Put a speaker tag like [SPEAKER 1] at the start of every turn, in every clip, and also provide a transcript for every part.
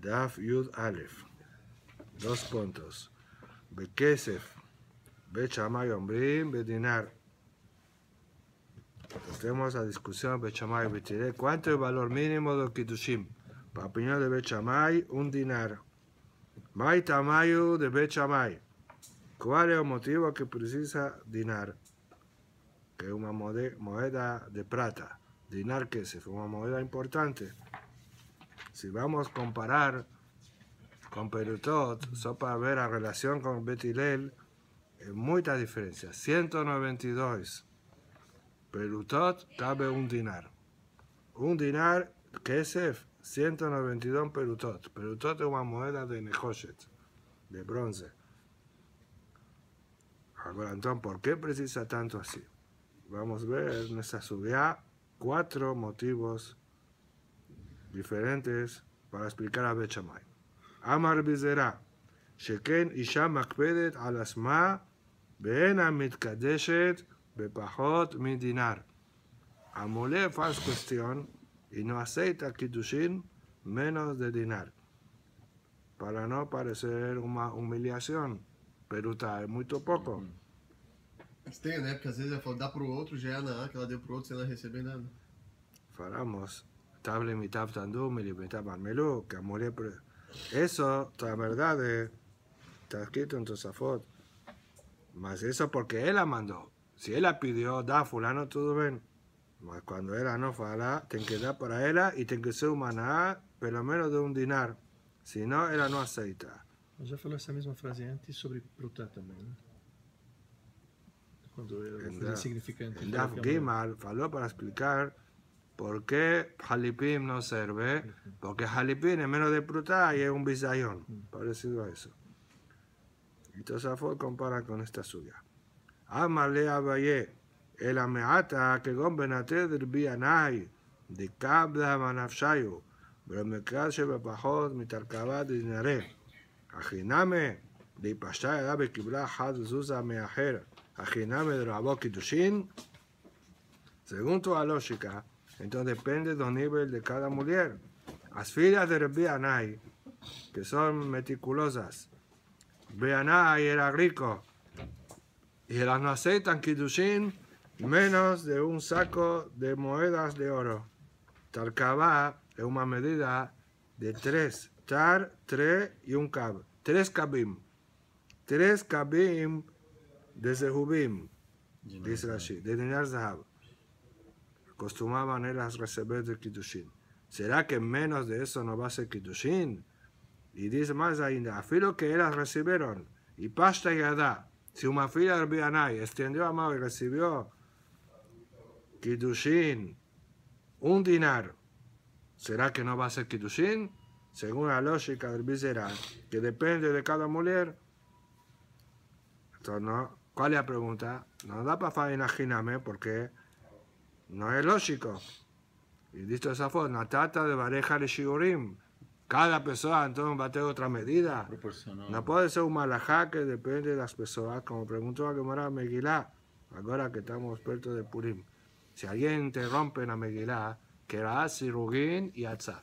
[SPEAKER 1] Daf Yud Aleph. Dos puntos. Bekesef. Bechamay Ombrim Bedinar. Tenemos la discusión Bechamay ¿Cuánto es el valor mínimo de kitushim Para opinión de Bechamay, un dinar. Mai tamayu de Bechamay. ¿Cuál es el motivo que precisa dinar? Que es una moneda de plata. Dinar que se una moneda importante si vamos a comparar con Perutot, para ver la relación con Betilel, hay muchas diferencias. 192. Perutot cabe un dinar. Un dinar, que es 192 Perutot. Perutot es una moneda de Nehoshet, de bronce. Ahora, entonces, ¿por qué precisa tanto así? Vamos a ver en esta subida cuatro motivos diferentes para explicar a Bechamay. Amar Bizera, Sheken Isha Makpedet Alasma, Beena Mitkadeshet, Bepajot Midinar. Amule faz cuestión y no aceita Kiddushin menos de dinar, para no parecer una humillación Pero está, muito pouco. poco Mas né? Porque a veces ela fala, para outro, ya, ¿no? que ela deu para otro sem ela recibe nada. Falamos estable mitad Tandú, mitad que por... Eso, la verdad, eh, está escrito en Tosafot. Mas eso porque él la mandó. Si él la pidió, da fulano todo bien. Mas cuando era no fala, tiene que dar para ella y tiene que ser humana, pelo menos de un dinar. Si no, ella no aceita. Ya falou esa misma frase antes sobre Prutá también, Cuando era insignificante. Daf Gimal habló para explicar ¿Por qué Jalipim no sirve? Porque Jalipim es menos de Prutá y es un bisayón, parecido a eso. Entonces fue compara con esta suya. Amale Abaye, el ameata que gombenate dirbianai, de cabda manafshayu, pero me cache bapajot mitarkabat dinare. Ajiname, de pashay abe kibla had zuza meajer, ajiname de rabokidushin. Según tu lógica, entonces depende del nivel de cada mujer. Las filas de Rebianay, que son meticulosas. Rebianay era rico y las no aceptan Kiddushin menos de un saco de moedas de oro. Tarkabá es una medida de tres. Tar, tres y un cab. Tres cabim. Tres cabim de Zehubim, dice así, de Dinar Zahab costumaban ellas recibir de Kiddushin. ¿Será que menos de eso no va a ser Kiddushin? Y dice más ainda, afilo que ellas recibieron, y pasta y adá, si una fila de extendió a mano y recibió Kiddushin, un dinar, ¿será que no va a ser Kiddushin? Según la lógica del visera, que depende de cada mujer. Entonces, ¿no? ¿cuál es la pregunta? No da para imaginarme porque no es lógico. Y listo de esa forma, trata de pareja de shigurim. Cada persona entonces va a tener otra medida. No puede ser un malajá que depende de las personas, como preguntó a Gemara Megilá, ahora que estamos expertos de Purim. Si alguien interrumpe la Megilá, querá sirugin y atzá.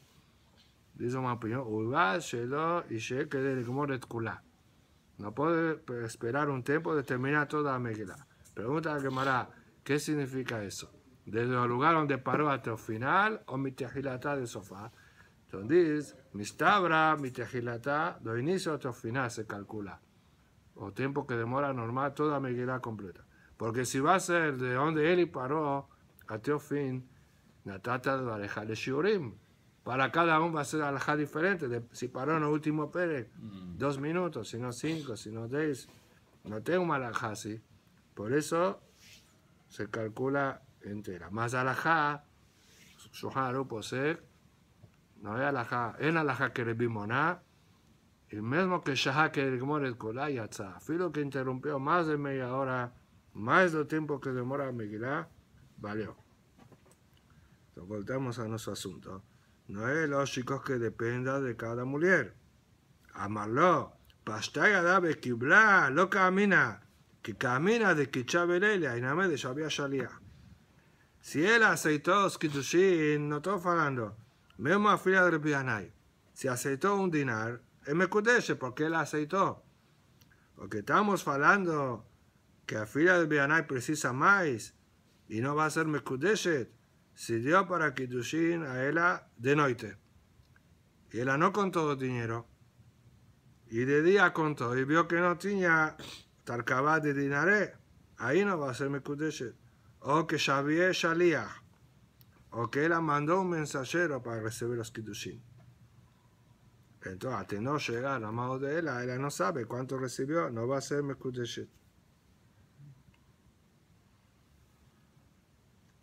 [SPEAKER 1] Dice una opinión, Uba, Shelo y que de Gmoret No puede esperar un tiempo de terminar toda la Pregunta a Gemara, ¿qué significa eso? desde el lugar donde paró hasta el final, o oh, mi tejilata del sofá. Entonces, mistabra, mi tejilata, do inicio hasta el final se calcula. O tiempo que demora normal toda mi guía completa. Porque si va a ser de donde él paró hasta el fin, trata de alejar el shurim, Para cada uno va a ser alejado diferente. De, si paró en el último pérez, mm. dos minutos, si no cinco, si no diez. No tengo un alejado así. Por eso se calcula entera más más alajá, Shoharu posee, no es alajá, en alajá que le Y mismo que Shahá que demora el Kolá y filo que interrumpió más de media hora, más del tiempo que demora Miguelá. valió. Entonces, volvemos a nuestro asunto. No es lógico que dependa de cada mujer. Amarlo. Pastaya dabe kibla, lo camina. Que camina de Kichaberelia y nada de Shabia Shalia. Si él aceitó Skidushin, no estoy falando, mismo a fila del Bianay. Si aceitó un dinar, es Mekudeshet, porque él aceitó. Porque estamos falando que a fila del Bianay precisa más y no va a ser Mekudeshet. Si dio para Kiddushin a ella de noche. Y ella no contó el dinero. Y de día contó y vio que no tenía talcabá de dinaré. Ahí no va a ser Mekudeshet o que Xavier o que ella mandó un mensajero para recibir los Kiddushin. Entonces, hasta no llegar a la mano de ella, ella no sabe cuánto recibió, no va a ser Mekudeshit.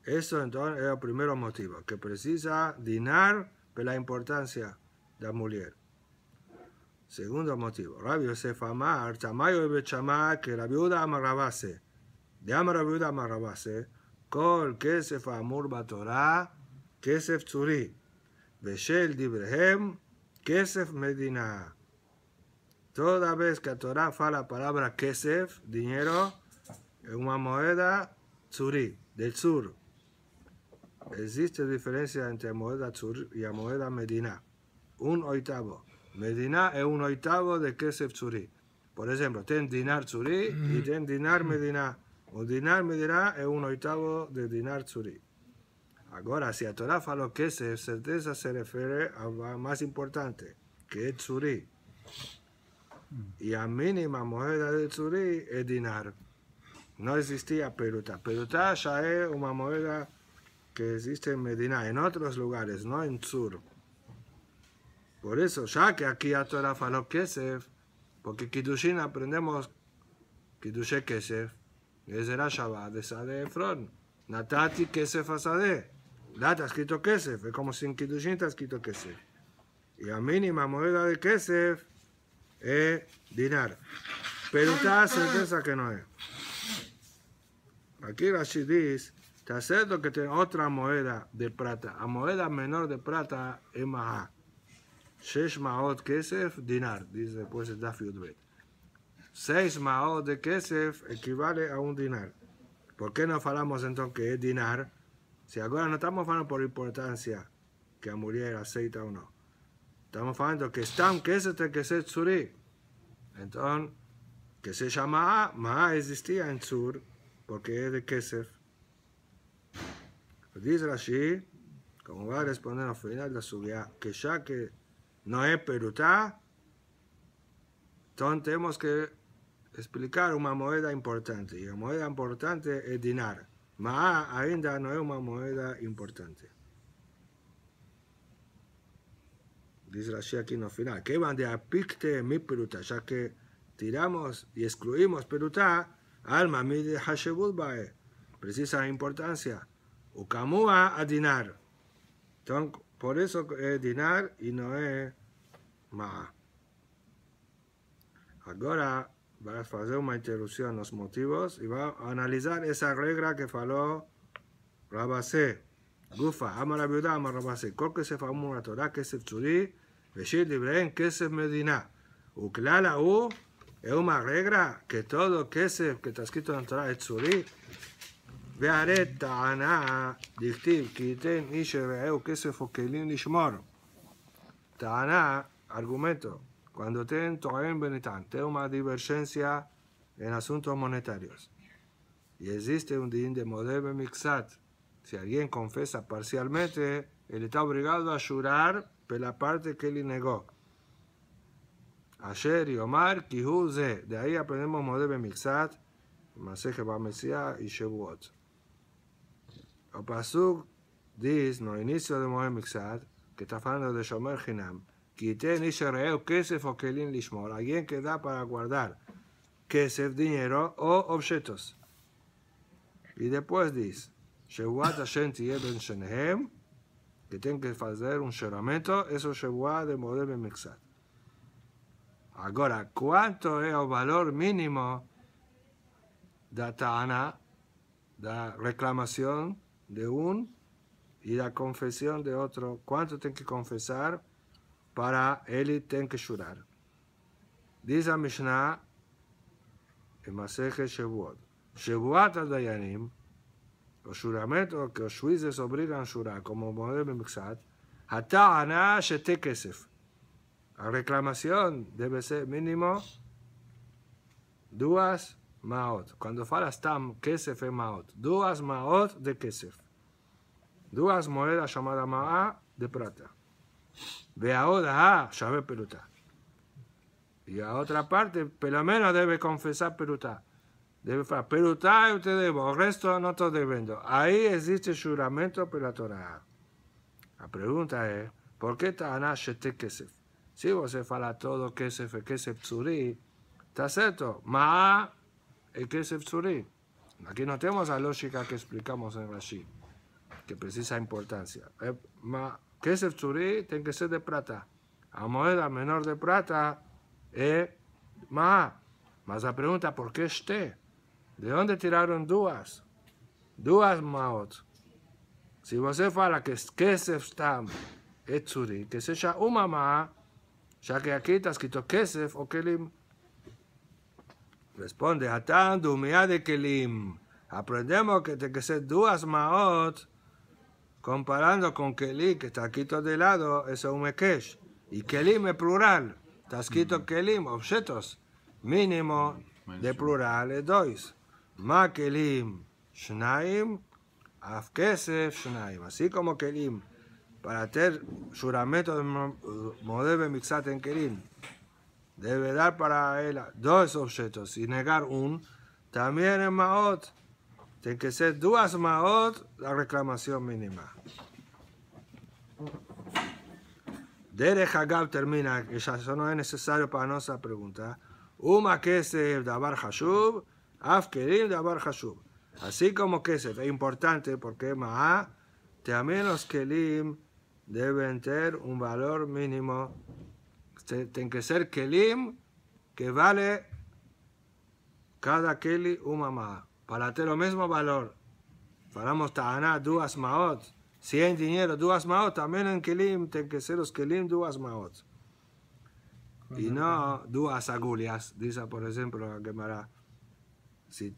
[SPEAKER 1] Eso entonces es el primer motivo, que precisa dinar por la importancia de la mujer. Segundo motivo, Rabbi se Amar, se y Bechamá, que la viuda amarrabase de Amaravuda maravase, ¿eh? Kol Kesef Amur Torah, Kesef Tzuri, Beshel Dibrehem, Kesef Medina. Toda vez que Torah fala la palabra Kesef, dinero, es una moeda Tzuri, del sur. Existe diferencia entre moeda Tzuri y la moeda Medina. Un oitavo. Medina es un oitavo de Kesef Tzuri. Por ejemplo, ten dinar Tzuri y mm. ten dinar Medina. O pues dinar medirá es un octavo de dinar tzurí. Ahora, si a Torah lo que se certeza se refiere a más importante, que es tzurí. Mm. Y a mínima moneda de tzurí es dinar. No existía peruta. Peruta ya es una moneda que existe en Medina, en otros lugares, no en Sur. Por eso, ya que aquí a Torah faló Kesef, porque Kidushin aprendemos que Kesef, es era Shabbat de Sade Efron. Natati Kesef Asade. Data escrito Kesef. Es como si en está escrito Kesef. Y la mínima moneda de Kesef es dinar. Pero está certeza que no es. Aquí Rashid dice, está cierto que tiene otra moneda de plata. La moneda menor de plata es Maha. Shesh Maot Kesef Dinar, dice después el Dafiudbet. 6 ma'os de kesef equivale a un dinar. ¿Por qué no falamos entonces que es dinar? Si ahora no estamos hablando por importancia que a muriera aceita o no. Estamos hablando que están kesef de kesef Entonces, que se llama A, Ma existía en Sur, porque es de Kesef. Dice Rashi, como va a responder al final de la subida, que ya que no es Peruta. entonces tenemos que explicar una moneda importante. Y la moneda importante es dinar. Ma'a. ainda no es una moneda importante. Dice Rashi aquí en el final. Que van de apicte mi peruta, ya que tiramos y excluimos peruta, alma mi de hashebudbae. Precisa importancia. Ukamua a dinar. Entonces, por eso es dinar y no es ma. Ahora va a hacer una introducción en los motivos y va a analizar esa regla que faló Rabasé. Gufa, la viuda, Amar Rabasé. ¿Cuál que se famu la Torah, que se tzuri, Beshir en que se Medina. Uklala u, es una regla que todo que se que está escrito en la Torah es tzuri. ta'ana טענה, דכתיב, כי ייתן איש רעהו כסף וכלים לשמור. Ta'ana, argumento cuando ten una divergencia en asuntos monetarios. Y existe un din de Modebe Mixat. Si alguien confesa parcialmente, él está obligado a jurar por la parte que le negó. Ayer y Omar, Kihuze. Eh, de ahí aprendemos Modebe Mixat, Maseje Mesía y Shevuot. O Pasuk dice, no inicio de Modebe Mixat, que está hablando de Shomer Hinam. Quiten Israel Kesef o Kelin Lishmor. Alguien que da para guardar el dinero o objetos. Y después dice, Shevuat que tiene que hacer un juramento, eso Shevuat de mi Mixat. Ahora, ¿cuánto es el valor mínimo de la reclamación de un y la confesión de otro? ¿Cuánto tiene que confesar? para ele tem que chorar. Diz a Mishnah em Shevuot. Shevuot a Dayanim, o juramento que os juízes obrigam a chorar, como o modelo Mixat, Hata'ana Shetekesef. A reclamação deve ser mínimo duas maot. Quando falas tam, kesef é maot. Duas maot de kesef. Duas moedas chamadas ma'a de prata. ahora ah, ya ve peruta Y a otra parte, pelo menos debe confesar peruta Debe peruta yo usted debo, el resto no te debendo. Ahí existe juramento por la pregunta es, ¿por qué tan que se Si vos fala todo se que se Tsuri, está cierto, Ma el se Aquí no tenemos la lógica que explicamos en Rashi, que precisa importancia. Eh, ma Kesef es el tiene que ser de plata. A moneda menor de plata es más. Mas la pregunta, ¿por qué este? ¿De dónde tiraron dos? Dos maot. Si você fala que Kesef está es que se llama, ma, ya que aquí está escrito Kesef o Kelim. Responde, Hatán, mía de Kelim. Aprendemos que tiene que ser dos maot comparando con KELIM, que está quito de lado, es un Mekesh. Y Kelim es plural. Está escrito mm. Kelim, objetos. Mínimo mm, de plural es dos. Ma Kelim, Shnaim, Afkesef, Shnaim. Así como Kelim, para hacer juramento de Modebe en Kelim, debe dar para él dos objetos y negar un, también es Maot. Tiene que ser duas maot la reclamación mínima. Derech Hagab termina, que ya eso no es necesario para nuestra pregunta. ¿eh? Uma el Dabar Hashub, Afkerim Dabar Hashub. Así como Kesef es importante porque Ma'a, también los Kelim deben tener un valor mínimo. Tiene que ser Kelim que vale cada Kelim una Ma'a para tener lo mismo valor. para Ta'aná, dos maot. Si hay dinero, dos maot, también en Kelim, tienen que ser los Kelim dos maot. Y no dos agulias, dice por ejemplo la Gemara. Si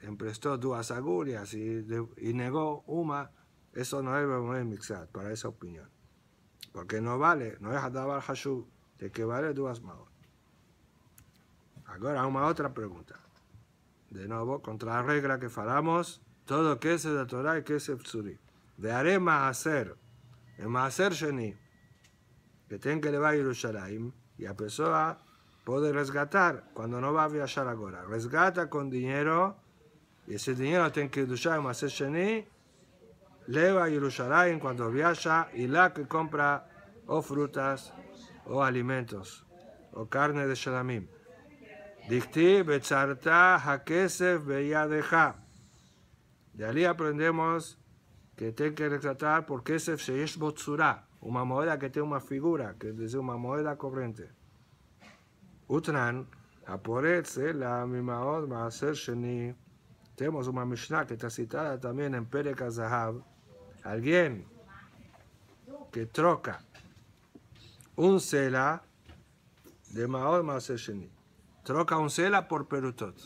[SPEAKER 1] emprestó dos agulhas y, y, negó una, eso no es mixado, para esa opinión. Porque no vale, no es adabar jashu, de que vale dos maot. Ahora una otra pregunta de nuevo, contra la regla que falamos, todo que es el Torah y que es de De haré hacer, en hacer Sheni, que tiene que levar a Yerushalayim, la a puede rescatar cuando no va a viajar agora. Resgata con dinero, y ese dinero tiene que duchar a Maaser Sheni, leva a Yerushalayim cuando viaja, y la que compra o frutas, o alimentos, o carne de Shalamim. Dicti Becharta Hakesef Beyadeja. De allí aprendemos que tiene que retratar por qué se es una moneda que tiene una figura, que es una moneda corriente. Utran, aparece la mimaod maaser sheni. Tenemos una Mishnah que está citada también en Pere Kazahab. Alguien que troca un cela de maod maaser sheni troca un cela por perutot.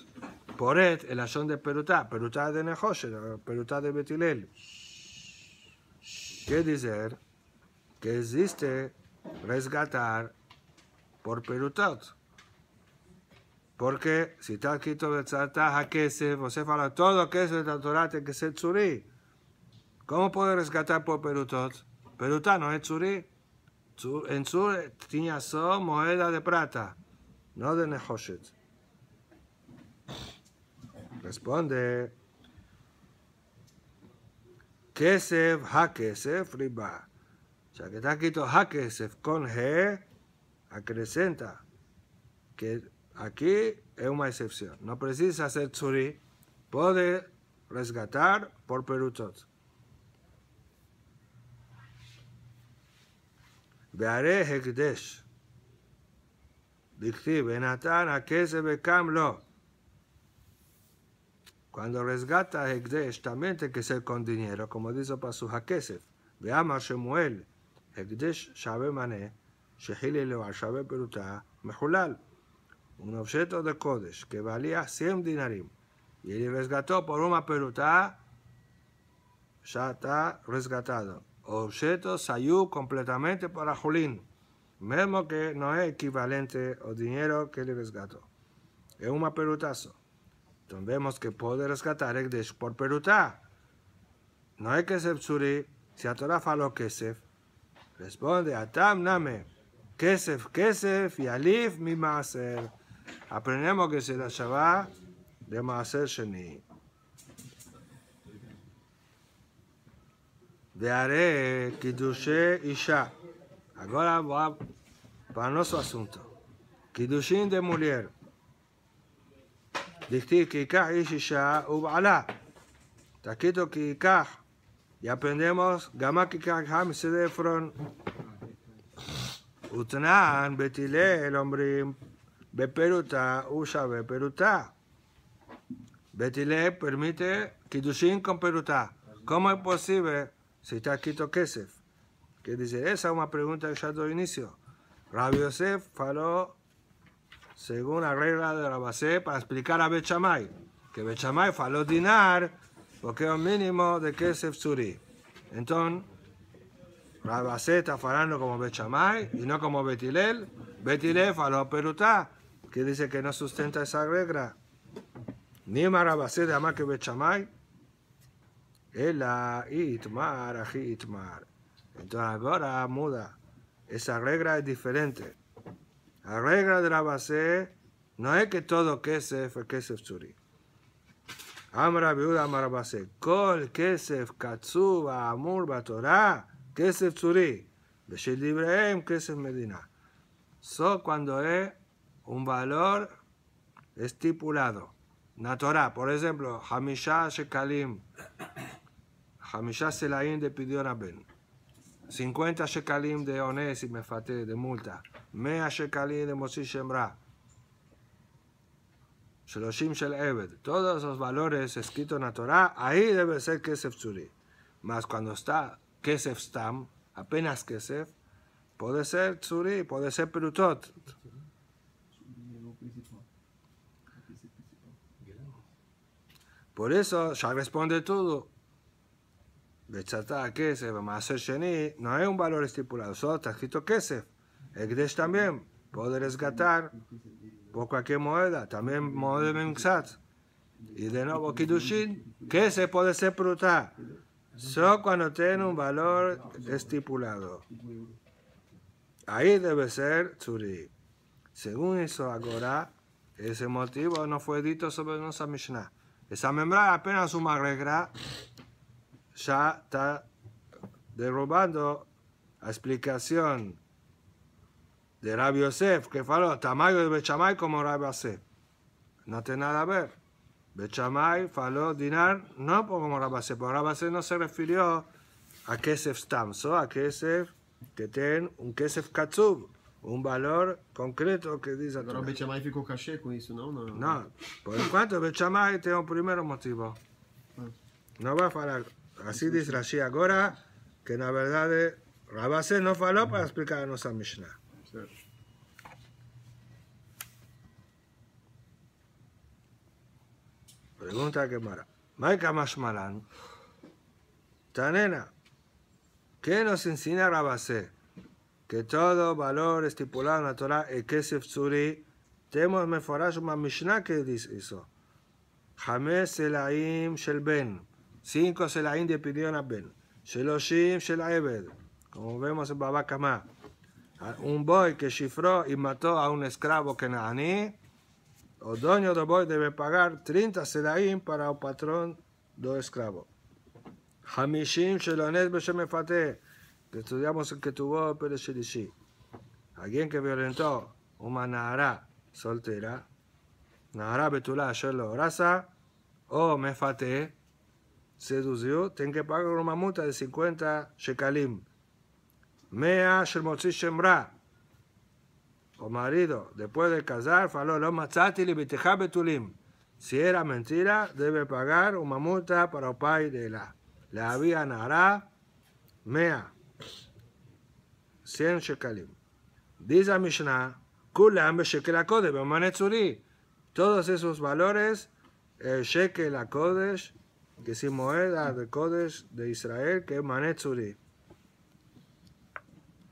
[SPEAKER 1] Poret, el ayón de perutá, perutá de Nejoche, perutá de Betilel. Quiere decir que existe resgatar por perutot. Porque si está de a que se, você fala todo que es de Torate que ser Zurí. ¿Cómo puede rescatar por perutot? Perutá no es Zurí. En Zurí tenía solo moneda de plata no de Nehoshet. Responde, Kesef Hakesef Riba. Ya que está ha que con he, acrecenta que aquí es una excepción. No precisa ser tsuri, puede resgatar por peruchot. Vearé hekdesh. Dicti Benatán a que se becamlo. Cuando resgata Hegdesh, también tiene que ser con dinero, como dice Pasú Hakesef. Veamos Shemuel, Hegdesh Shabe Mané, Shehile al Shabe Peruta, Mejulal. Un objeto de Kodesh que valía 100 dinarim. Y él resgató por una peruta, ya está resgatado. Objeto Sayú completamente para Julín mesmo que no es equivalente al dinero que le resgató. Es un perutazo Entonces vemos que rescatar el desh por peruta. no que se suri, Si a Torá que Kesef, responde a Tam Name, Kesef, Kesef, Alif, Mi Maser. Aprendemos que se la lleva de Maaser Sheni. duche y isha Ahora vamos para nuestro asunto. Kidushin de mujer. Dijiste que Kikah es Ubala. Taquito kikaj. Y e aprendemos Gamaki Kikah se defron? Utnan Betile el hombre. Beperuta usa Beperuta. Betile permite Kidushin con Peruta. ¿Cómo es posible si está Kesef? que dice, esa es una pregunta que ya doy inicio. Rabbi Yosef faló según la regla de Rabasé para explicar a Bechamay, que Bechamay faló dinar porque es un mínimo de Kesef Suri. Entonces, Rabasé está falando como Bechamay y no como Betilel. Betilel faló Perutá, que dice que no sustenta esa regla. Ni Rabasé de más que Bechamay. El Itmar, Aji entonces ahora muda. Esa regla es diferente. La regla de la base no es que todo kesef es kesef tsuri. Amra viuda amra base. Kol kesef katsu amur batorá kesef tsuri. Beshel libreem kesef medina. So cuando es un valor estipulado. Torah. por ejemplo, Hamisha Shekalim. Hamisha Selaim de pidió ben. 50 shekalim de Ones y Mefate de multa, mea shekalim de Mosi Shemra, Shloshim Shel Eved, todos los valores escritos en la Torah, ahí debe ser Kesef Tzuri. Mas cuando está Kesef Stam, apenas Kesef, puede ser Tzuri, puede ser Perutot. Por eso ya responde todo va a hacer Sheni, no hay un valor estipulado, solo está escrito Kesef. Egdesh también, puede resgatar por cualquier moeda, también moneda Memxat. Y de nuevo, que se puede ser pruta, solo cuando tiene un valor estipulado. Ahí debe ser Tzuri. Según eso, Agora, ese motivo no fue dito sobre nuestra Mishnah. Esa membrana apenas una regla ya está derrubando la explicación de Rabbi Yosef, que faló tamaño de Bechamay como Rabbi Yosef. No tiene nada a ver. Bechamay faló dinar no como Rabbi Yosef, porque Rabbi Yosef no se refirió a Kesef sino a Kesef que tiene un Kesef Katsub, un valor concreto que dice... Pero Bechamay ficó caché con eso, ¿no? No, no por lo cuanto Bechamay tiene un primer motivo. Ah. No voy a falar Así dice Rashi ahora, que la verdad Rabase no faló para explicarnos a Mishnah. Pregunta que mara. Maika Mashmalan, Tanena, ¿qué nos enseña Rabase? Que todo valor estipulado en la Torah, se Tzuri, tenemos mejorar una Mishnah que dice eso. Hames Elaim Shelben. Cinco Selaín de a Abel. Sheloshim la Ebed. Como vemos en Baba Kama. Un boy que cifró y mató a un esclavo nadaní. O dueño del boy debe pagar 30 Selaim para el patrón del esclavo. Hamishim Shelonet me fate. Que estudiamos el que tuvo Pereshilishi. Alguien que violentó una nahara soltera. Nahara betula yo lo o oh, mefate sedució, tiene que pagar una multa de 50 shekalim. Mea Shermotzi Shemra. O marido, después de casar, faló lo matzati li betulim. Si era mentira, debe pagar una multa para el país de la. la había nará mea. 100 shekalim. Dice Mishnah, kulam la manetzurí. Todos esos valores, el eh, shekel la que si moeda de codes de Israel, que es Manetzuri.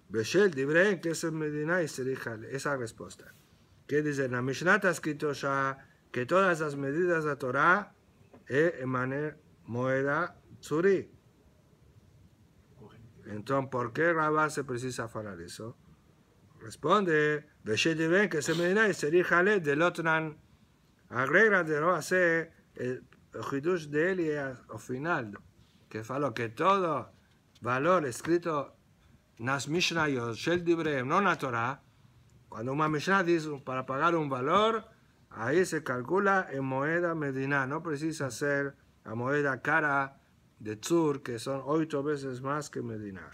[SPEAKER 1] Beshel Dibreen, que es Medina y Serijal. Esa respuesta. Que dice, en la Mishnah está escrito ya que todas las medidas de la Torah eh, es Emane Moeda Tzuri. Entonces, ¿por qué Rabá se precisa hablar eso? Responde, Beshel Dibreen, que es Medina y se de Lotnan. Agrega de no hacer el Hidush de él al final, que faló que todo valor escrito nas Mishnayot, Shel Dibrehem, no la Torah, cuando una Mishnah dice para pagar un valor, ahí se calcula en moeda medina, no precisa ser la moeda cara de Tzur, que son ocho veces más que medina.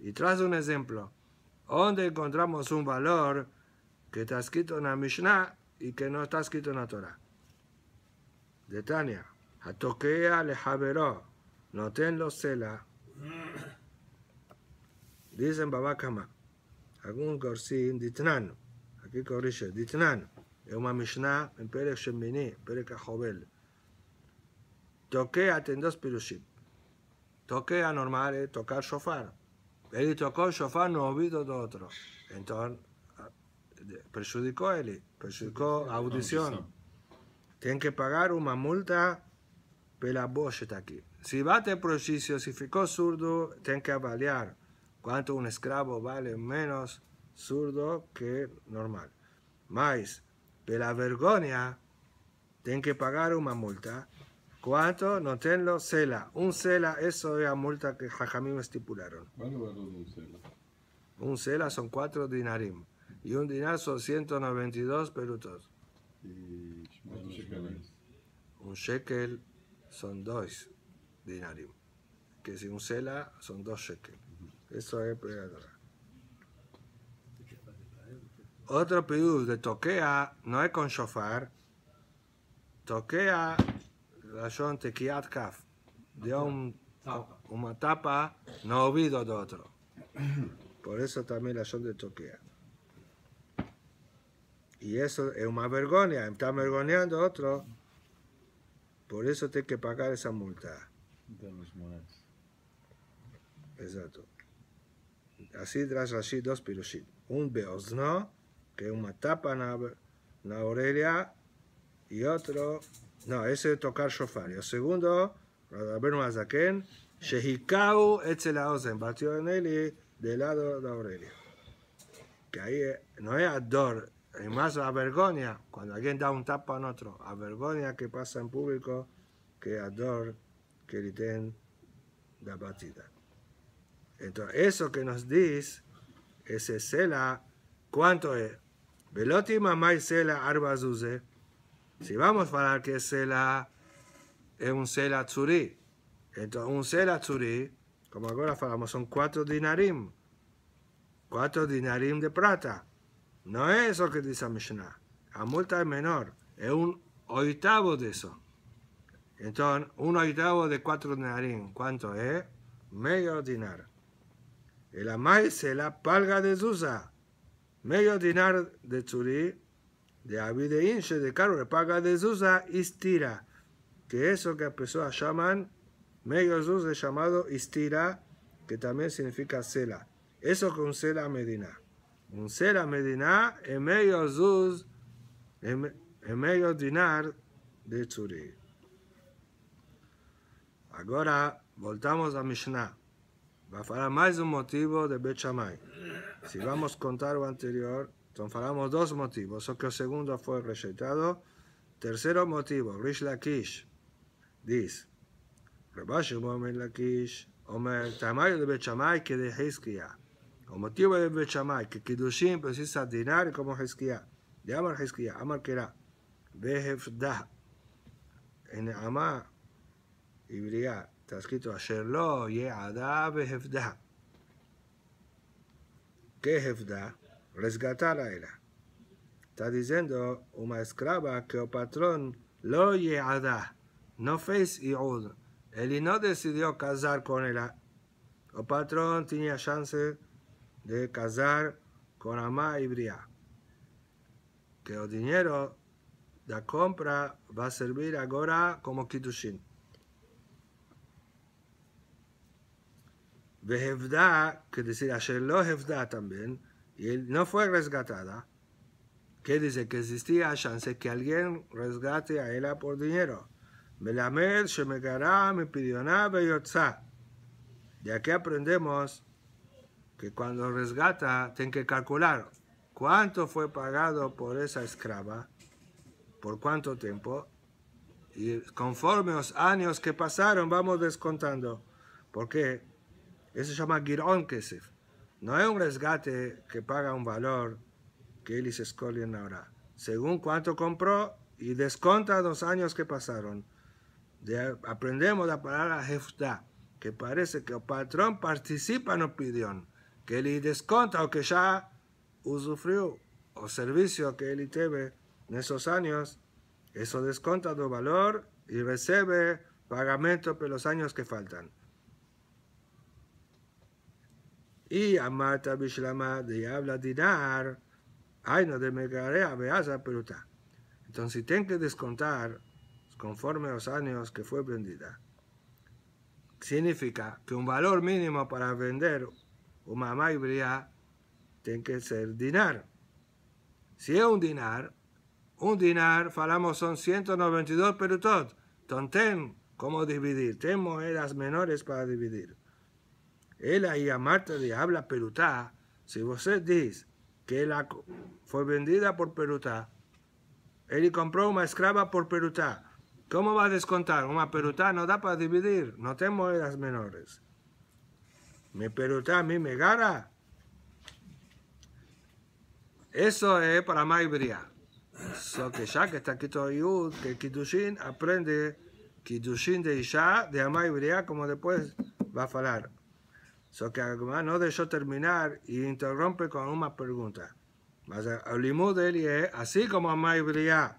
[SPEAKER 1] Y tras un ejemplo, ¿Dónde encontramos un valor que está escrito en la Mishnah y que no está escrito en la Torah de Tania. toquea le jaberó, noten tenlo cela. Dicen Babakama, algún gorsín ditnano, aquí corrige, ditnano. Es una Mishnah en Perek Shemini, Perek Jovel. Toquea tendós pirushim. Toquea normal es eh, tocar shofar. Él tocó shofar no oído de otro. Entonces, ah, perjudicó a él, perjudicó audición tienen que pagar una multa por la está aquí. Si bate por prejuicio, si ficó zurdo, ten que avaliar cuánto un esclavo vale menos zurdo que normal. Más, por la vergüenza, tienen que pagar una multa. ¿Cuánto? No tenlo, cela. Un cela, eso es la multa que Jajamim estipularon. ¿Cuánto vale un cela? Un cela son cuatro dinarim. Y un dinar son 192 perutos. Un shekel son dos dinarios. Que si un cela son dos shekels. Eso es pregadora. Otro pedido de toquea no es con shofar. Toquea la son tequiat kaf. De una tapa no oído de otro. Por eso también la son de toquea. Y eso es una vergüenza está vergoneando otro. Por eso tiene que pagar esa multa. De los Exacto. Así tras así dos pirushit. Un beozno, que es una tapa en la oreja, y otro, no, ese es tocar shofar. Y el segundo, a quién Shehikau se batió en él y del lado de la Que ahí eh, no es Ador, y más a vergüenza, cuando alguien da un tapa a otro, a vergüenza que pasa en público, que ador, que le den la batida. Entonces, eso que nos dice, ese cela, ¿cuánto es? velótima más cela arbazuze. Si vamos a hablar que cela es un cela tsuri, entonces un cela tsuri, como ahora hablamos, son cuatro dinarim, cuatro dinarim de plata. No es eso que dice Mishnah. La multa es menor. Es un oitavo de eso. Entonces, un oitavo de cuatro denarín ¿Cuánto es? Medio dinar. El maíz se la palga de zusa, Medio dinar de zurí de Abid de Inche, de Caro, de palga de zusa Istira. Que eso que las personas llaman, medio zusa es llamado Istira, que también significa cela. Eso con cela Medina. un ser a Medina e medio azuz, e medio dinar de Tzuri. Agora voltamos a Mishnah. Vai falar mais un motivo de Bet Shammai. Se vamos contar o anterior, então falamos dos motivos, só o segundo foi rejeitado. Terceiro motivo, Rish Lakish diz, Rebashim Omer Lakish, Omer, tamanho de Bet Shammai que de Hezkiah. El motivo de Bechamay, que Kidushin precisa dinero como Hezkiah, de Amar Hezkiah, Amar era behefda, en Amar Ibriá, está escrito Asherlo, Yeada, behefda, ¿Qué hefda, Resgatar a ella. Está diciendo una esclava que el patrón lo Yeada, no fez Iud. Él no decidió casar con ella. El patrón tenía chance de casar con Amá y que el dinero de la compra va a servir ahora como Kiddushin. Vehevda, que decir, Asherlo Hevda también, y él no fue resgatada, que dice que existía chance que alguien resgate a ella por dinero. Me Melamed, me pidió Beyotza. De aquí aprendemos que cuando resgata, tiene que calcular cuánto fue pagado por esa esclava, por cuánto tiempo, y conforme los años que pasaron, vamos descontando. Porque eso se llama Giron Kesef. No es un resgate que paga un valor que él se escolien ahora. Según cuánto compró y desconta los años que pasaron. aprendemos la palabra jefta, que parece que el patrón participa en opinión que le desconta o que ya usufrió o servicio que él tuve en esos años, eso desconta do valor y recibe pagamento por los años que faltan. Y Amata Bishlama de habla dinar, ay no de megarea beaza peruta. Entonces tiene que descontar conforme a los años que fue vendida. Significa que un valor mínimo para vender o mamá y tiene que ser dinar. Si es un dinar, un dinar, falamos son 192 perutot. Tonten, ¿cómo dividir? Ten monedas menores para dividir. Él ahí a Marta le habla perutá. Si vos dice que la fue vendida por perutá, él compró una esclava por perutá. ¿Cómo va a descontar? Una perutá no da para dividir, no tengo monedas menores. Me pregunta a mí, me gana. Eso es para Maibria. So que ya que está aquí todo Yud, que Kidushin aprende Kidushin de Isha, de Amaibria, como después va a hablar. So que no dejó terminar y interrumpe con una pregunta. Mas el de él es, así como Amaibria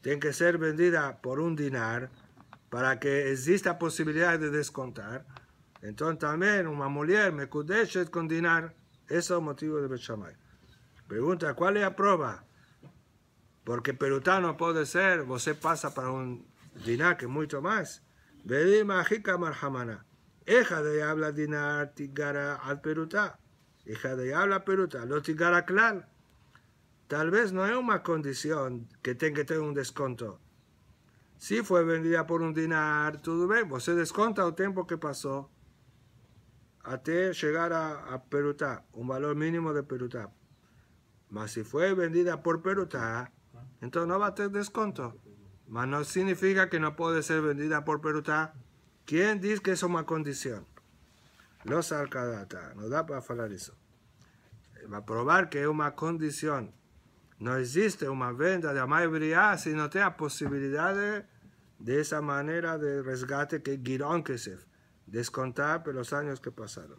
[SPEAKER 1] tiene que ser vendida por un dinar para que exista posibilidad de descontar. Entonces también una mujer me cuide con dinar. eso es el motivo de Bechamay. Pregunta, ¿cuál es la prueba? Porque no puede ser, Usted pasa para un dinar que mucho más. Vedima mágica marhamana. Hija de habla dinar tigara al peruta. Hija de habla peruta. Lo tigara Tal vez no es una condición que tenga que tener un desconto. Si fue vendida por un dinar, todo bien, Usted desconta el tiempo que pasó hasta llegar a, a, un valor mínimo de Peruta. Mas si fue vendida por Peruta, entonces no va a tener descuento. Mas no significa que no puede ser vendida por Peruta. ¿Quién dice que es una condición? Los Alcadata, nos da para hablar eso. Va a probar que es una condición. No existe una venta de amabilidad si no tiene posibilidades de, esa manera de resgate que Girón que se descontar por los años que pasaron.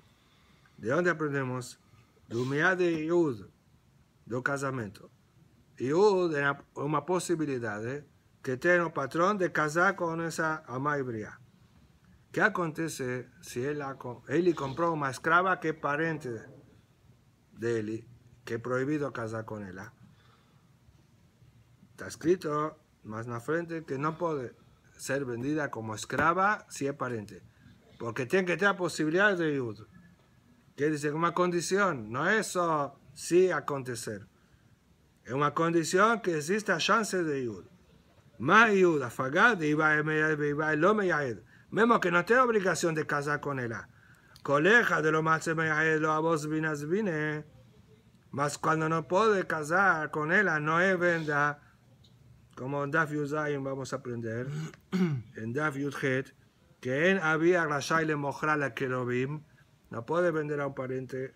[SPEAKER 1] ¿De dónde aprendemos? Lumia de Yud, del casamiento. Yud era una posibilidad ¿eh? que tiene este un patrón de casar con esa hebrea. ¿Qué acontece si él, él compró una esclava que es parente de él, que es prohibido casar con ella? Está escrito más en frente que no puede ser vendida como esclava si es parente porque tiene que tener posibilidades de ayuda. Que dice una condición, no es sí acontecer. Es una condición que exista chance de ayuda. Más lo afagad, Mismo que no tenga obligación de casar con ella. Coleja de lo más lo a vos vinas vine. Mas cuando no puede casar con ella, no es venda. Como en Daf Yuzayim vamos a aprender. En Daf Yudhet que en había Rashai le que lo vime no puede vender a un pariente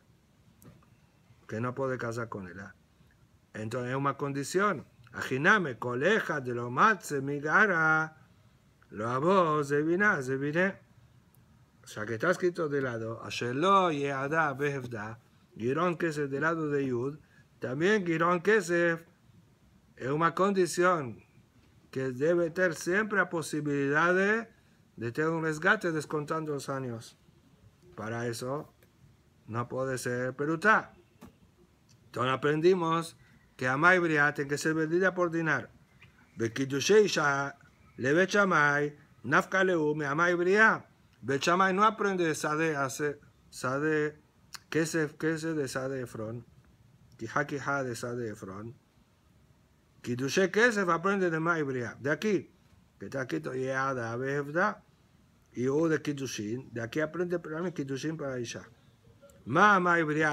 [SPEAKER 1] que no puede casar con él. ¿ah? Entonces es una condición. Ajiname, coleja de lo matze, migara, lo avos, vine o sea que está escrito de lado, Ashelo, Adá, Behevda, Girón Kesef de lado de Yud, también Girón Kesef es una condición que debe tener siempre la posibilidad de de tener un resgate descontando los años. Para eso no puede ser peruta. Entonces aprendimos que amai tiene que ser vendida por dinar. Bekidusheisha, Nafka Bet bechamai no aprende Sade, hace, Sade, que se, qué se de Sade Efron? Kija, kija de Sade Efron. va Kesef aprende de Maibria. De aquí, que está aquí, eh, a Behevda y o de Kiddushin, de aquí aprende el programa Kiddushin para Isha. Mama ve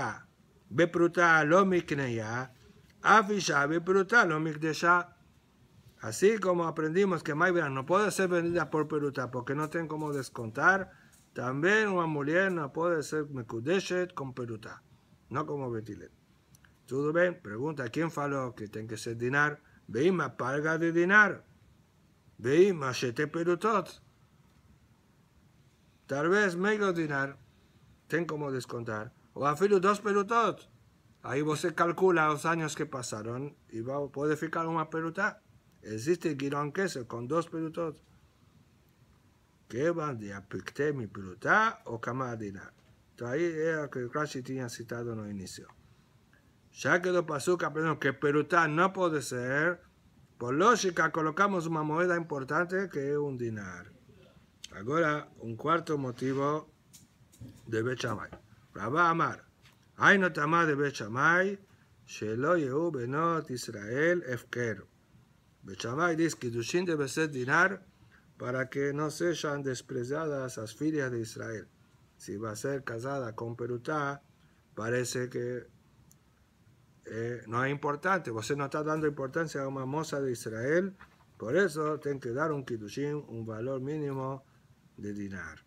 [SPEAKER 1] Bepruta lo ya Afisha Bepruta lo mikdesha. Así como aprendimos que Maibra no puede ser vendida por Peruta porque no tienen cómo descontar, también una mujer no puede ser Mekudeshet con Peruta, no como Betilet. ¿Todo bien? Pregunta, ¿quién faló que tiene que ser dinar? Veima, palga de dinar. Veima, te perutot. Tal vez medio dinar, ten como descontar. O filo dos pelotot. Ahí vos calcula los años que pasaron y va, puede ficar una pelota. Existe guirón queso con dos pelotot. Que van de mi pelota o cama dinar. Ahí era que casi tenía citado en el inicio. Ya que lo pero que que pelota no puede ser, por lógica colocamos una moneda importante que es un dinar. Ahora, un cuarto motivo de Bechamay. Rabá Amar. Hay más de Bechamay, Shelo Benot Israel Efker. Bechamay dice Kidushin debe ser dinar para que no sean despreciadas las filias de Israel. Si va a ser casada con Perutá, parece que eh, no es importante. Usted no está dando importancia a una moza de Israel. Por eso tiene que dar un Kidushin, un valor mínimo de dinar.